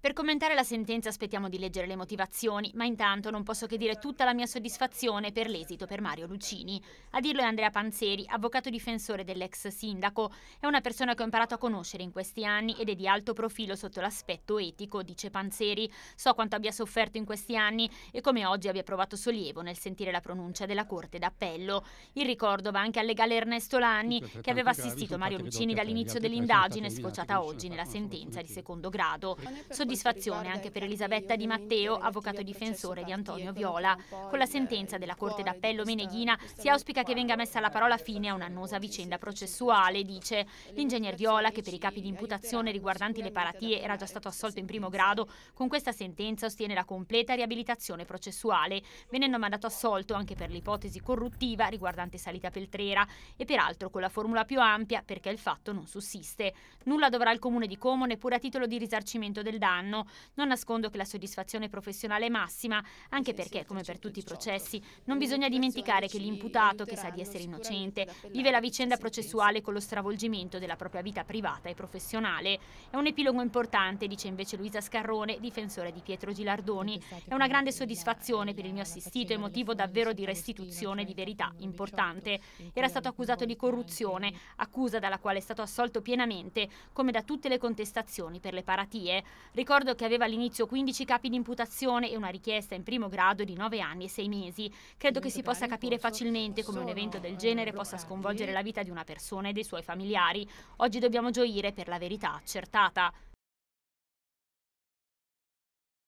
Per commentare la sentenza aspettiamo di leggere le motivazioni, ma intanto non posso che dire tutta la mia soddisfazione per l'esito per Mario Lucini. A dirlo è Andrea Panzeri, avvocato difensore dell'ex sindaco. È una persona che ho imparato a conoscere in questi anni ed è di alto profilo sotto l'aspetto etico, dice Panzeri. So quanto abbia sofferto in questi anni e come oggi abbia provato sollievo nel sentire la pronuncia della Corte d'Appello. Il ricordo va anche al legale Ernesto Lanni, che aveva assistito Mario Lucini dall'inizio dell'indagine, sfociata oggi nella sentenza di secondo grado. Soddisf soddisfazione anche per Elisabetta Di Matteo, avvocato difensore di Antonio Viola. Con la sentenza della Corte d'Appello Meneghina si auspica che venga messa la parola fine a un'annosa vicenda processuale, dice. L'ingegner Viola, che per i capi di imputazione riguardanti le paratie era già stato assolto in primo grado, con questa sentenza ostiene la completa riabilitazione processuale, venendo mandato assolto anche per l'ipotesi corruttiva riguardante Salita Peltrera e peraltro con la formula più ampia perché il fatto non sussiste. Nulla dovrà il comune di Como neppure a titolo di risarcimento del danno fanno. Non nascondo che la soddisfazione professionale è massima, anche perché, certo, come per certo, tutti i certo. processi, non bisogna dimenticare che l'imputato, che sa di essere innocente, vive la vicenda processuale con lo stravolgimento della propria vita privata e professionale. È un epilogo importante, dice invece Luisa Scarrone, difensore di Pietro Gilardoni. È una grande soddisfazione per il mio assistito e motivo davvero di restituzione di cioè verità importante. Era stato accusato di corruzione, accusa dalla quale è stato assolto pienamente, come da tutte le contestazioni per le paratie. Ricordo che aveva all'inizio 15 capi di imputazione e una richiesta in primo grado di 9 anni e 6 mesi. Credo che si possa capire facilmente come un evento del genere possa sconvolgere la vita di una persona e dei suoi familiari. Oggi dobbiamo gioire per la verità accertata.